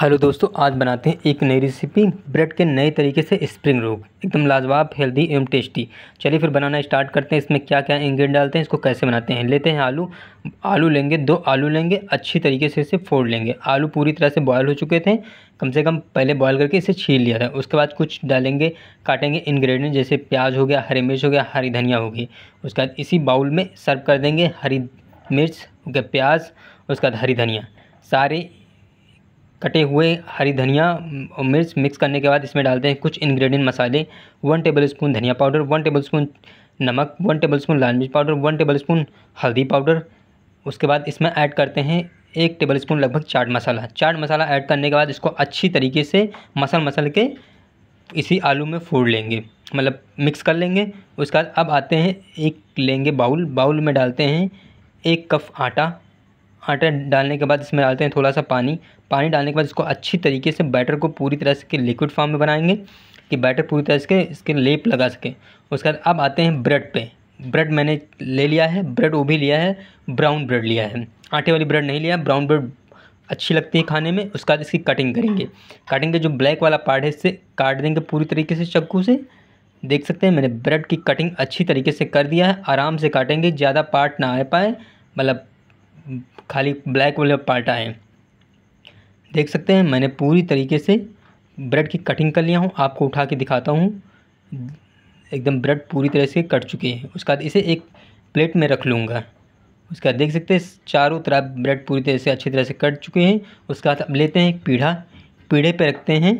hello दोस्तों आज बनाते हैं एक नई रेसिपी ब्रेड के नए तरीके से स्प्रिंग रोग एकदम लाजवाब हेल्दी एवं टेस्टी चलिए फिर बनाना स्टार्ट करते हैं इसमें क्या क्या इंग्रेडिएंट डालते हैं इसको कैसे बनाते हैं लेते हैं आलू आलू लेंगे दो आलू लेंगे अच्छी तरीके से इसे फोड़ लेंगे आलू पूरी तरह से बॉयल हो चुके थे कम से कम पहले बॉयल करके इसे छील लिया था उसके बाद कुछ डालेंगे काटेंगे इन्ग्रीडियंट जैसे प्याज हो गया हरी मिर्च हो गया हरी धनिया होगी उसके बाद इसी बाउल में सर्व कर देंगे हरी मिर्च प्याज उसके बाद हरी धनिया सारे कटे हुए हरी धनिया और मिर्च मिक्स करने के बाद इसमें डालते हैं कुछ इंग्रेडिएंट मसाले वन टेबल स्पून धनिया पाउडर वन टेबल स्पून नमक वन टेबल स्पून लाल मिर्च पाउडर वन टेबल स्पून हल्दी पाउडर उसके बाद इसमें ऐड करते हैं एक टेबल स्पून लगभग चाट मसाला चाट मसाला ऐड करने के बाद इसको अच्छी तरीके से मसल मसल के इसी आलू में फोड़ लेंगे मतलब मिक्स कर लेंगे उसके बाद अब आते हैं एक लेंगे बाउल बाउल में डालते हैं एक कप आटा आटा डालने के बाद इसमें डालते हैं थोड़ा सा पानी पानी डालने के बाद इसको अच्छी तरीके से बैटर को पूरी तरह से लिक्विड फॉर्म में बनाएंगे कि बैटर पूरी तरह से इसके लेप लगा सकें उसके बाद अब आते हैं ब्रेड पे ब्रेड मैंने ले लिया है ब्रेड वो भी लिया है ब्राउन ब्रेड लिया है आटे वाली ब्रेड नहीं लिया ब्राउन ब्रेड अच्छी लगती है खाने में उसके बाद इसकी कटिंग करेंगे कटिंग के जो ब्लैक वाला पार्ट है इससे काट देंगे पूरी तरीके से चक्कू से देख सकते हैं मैंने ब्रेड की कटिंग अच्छी तरीके से कर दिया है आराम से काटेंगे ज़्यादा पार्ट ना आ पाए मतलब खाली ब्लैक वाला पार्ट आए देख सकते हैं मैंने पूरी तरीके से ब्रेड की कटिंग कर लिया हूँ आपको उठा के दिखाता हूँ एकदम ब्रेड पूरी तरह से कट चुके हैं उसके बाद इसे एक प्लेट में रख लूँगा उसके बाद देख सकते हैं चारों तरफ ब्रेड पूरी तरह से अच्छी तरह से कट चुके हैं उसके बाद अब लेते हैं एक पीढ़ा पीढ़े पर रखते हैं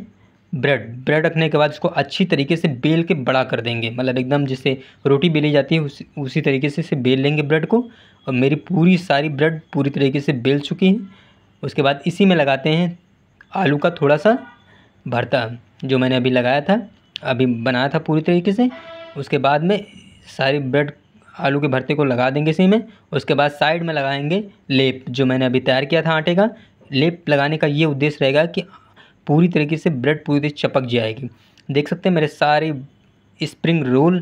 ब्रेड ब्रेड रखने के बाद इसको अच्छी तरीके से बेल के बड़ा कर देंगे मतलब एकदम जैसे रोटी बेली जाती है उसी उसी तरीके से इसे बेल लेंगे ब्रेड को और मेरी पूरी सारी ब्रेड पूरी तरीके से बेल चुकी है उसके बाद इसी में लगाते हैं आलू का थोड़ा सा भरता जो मैंने अभी लगाया था अभी बनाया था पूरी तरीके से उसके बाद में सारी ब्रेड आलू के भरते को लगा देंगे इसी में उसके बाद साइड में लगाएंगे लेप जो मैंने अभी तैयार किया था आटे का लेप लगाने का ये उद्देश्य रहेगा कि पूरी तरीके से ब्रेड पूरी तरह चपक जाएगी देख सकते हैं मेरे सारे स्प्रिंग रोल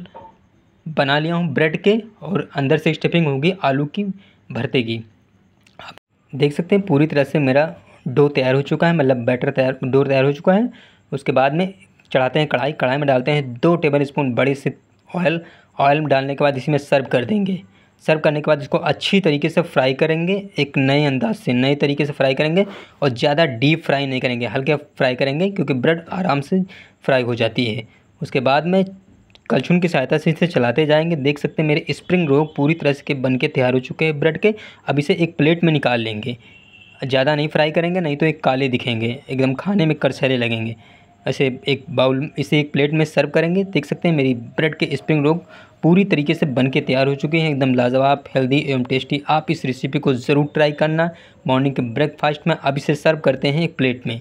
बना लिया हूँ ब्रेड के और अंदर से स्टफिंग होगी आलू की भरते की आप देख सकते हैं पूरी तरह से मेरा डो तैयार हो चुका है मतलब बैटर तैयार डो तैयार हो चुका है उसके बाद में चढ़ाते हैं कढ़ाई कढ़ाई में डालते हैं दो टेबल स्पून बड़े से ऑयल ऑयल डालने के बाद इसी में सर्व कर देंगे सर्व करने के बाद इसको अच्छी तरीके से फ्राई करेंगे एक नए अंदाज से नए तरीके से फ्राई करेंगे और ज़्यादा डीप फ्राई नहीं करेंगे हल्के फ्राई करेंगे क्योंकि ब्रेड आराम से फ्राई हो जाती है उसके बाद में कलछुन की सहायता से इसे चलाते जाएंगे देख सकते हैं मेरे स्प्रिंग रोग पूरी तरह से बन के तैयार हो चुके हैं ब्रेड के अब इसे एक प्लेट में निकाल लेंगे ज़्यादा नहीं फ्राई करेंगे नहीं तो एक काले दिखेंगे एकदम खाने में करसरे लगेंगे ऐसे एक बाउल इसे एक प्लेट में सर्व करेंगे देख सकते हैं मेरी ब्रेड के स्प्रिंग रोग पूरी तरीके से बन के तैयार हो चुके हैं एकदम लाजवाब हेल्दी एवं टेस्टी आप इस रेसिपी को ज़रूर ट्राई करना मॉर्निंग के ब्रेकफास्ट में आप इसे सर्व करते हैं एक प्लेट में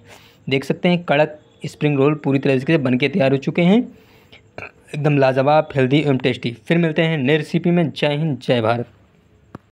देख सकते हैं कड़क स्प्रिंग रोल पूरी तरीके से बन के तैयार हो चुके हैं एकदम लाजवाब हेल्दी एवं टेस्टी फिर मिलते हैं नई रेसिपी में जय हिंद जय भारत